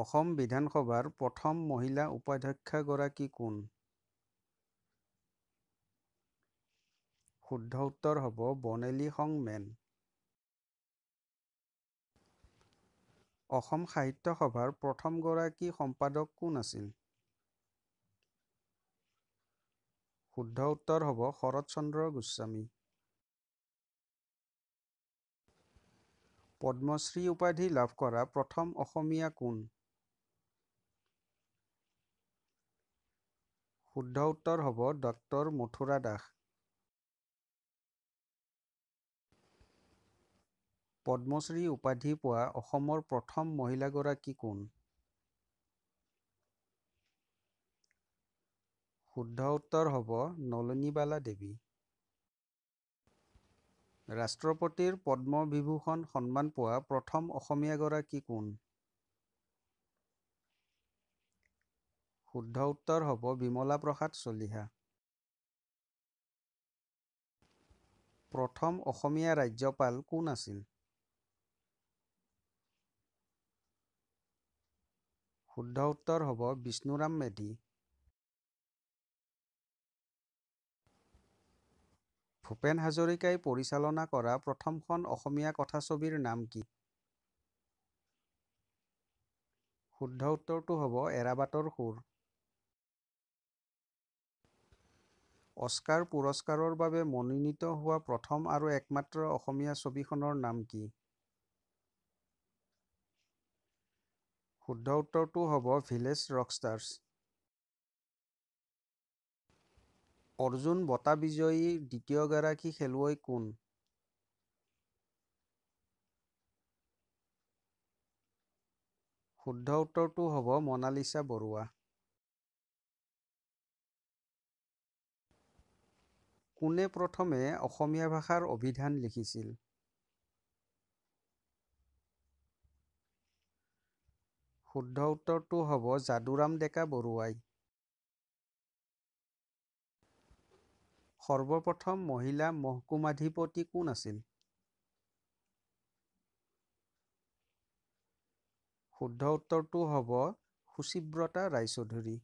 অসম বিধানসভাৰ প্ৰথম মহিলা উপাধ্যক্ষাগৰাকী কোন শুদ্ধ উত্তৰ হ'ব বনেলী সংমেন অসম সাহিত্য সভাৰ প্ৰথমগৰাকী সম্পাদক কোন আছিল শুদ্ধ উত্তৰ হ'ব শৰৎ চন্দ্ৰ গোস্বামী পদ্মশ্ৰী উপাধি লাভ কৰা প্ৰথম অসমীয়া কোন শুদ্ধ উত্তৰ হ'ব ডক্টৰ মথুৰা দাস পদ্মশ্ৰী উপাধি পোৱা অসমৰ প্ৰথম মহিলাগৰাকী কোন শুদ্ধ উত্তৰ হ'ব নলিনীবালা দেৱী ৰাষ্ট্ৰপতিৰ পদ্মবিভূষণ সন্মান পোৱা প্ৰথম অসমীয়াগৰাকী কোন শুদ্ধ উত্তৰ হ'ব বিমলা প্ৰসাদ চলিহা প্ৰথম অসমীয়া ৰাজ্যপাল কোন আছিল শুদ্ধ উত্তৰ হ'ব বিষ্ণুৰাম মেধি ভূপেন হাজৰিকাই পৰিচালনা কৰা প্ৰথমখন অসমীয়া কথাছবিৰ নাম কি শুদ্ধ উত্তৰটো হ'ব এৰাবাটৰ সুৰ অস্কাৰ পুৰস্কাৰৰ বাবে মনোনীত হোৱা প্ৰথম আৰু একমাত্ৰ অসমীয়া ছবিখনৰ নাম কি শুদ্ধ উত্তৰটো হ'ব ভিলেজ ৰকষ্টাৰ্ছ অৰ্জুন বঁটা বিজয়ী দ্বিতীয়গৰাকী খেলুৱৈ কোন শুদ্ধ উত্তৰটো হ'ব মনালিছা বৰুৱা কোনে প্ৰথমে অসমীয়া ভাষাৰ অভিধান লিখিছিল শুদ্ধ উত্তৰটো হ'ব যাদুৰাম ডেকা বৰুৱাই সৰ্বপ্ৰথম মহিলা মহকুমাধিপতি কোন আছিল শুদ্ধ উত্তৰটো হ'ব সুচিব্ৰতা ৰায়চৌধুৰী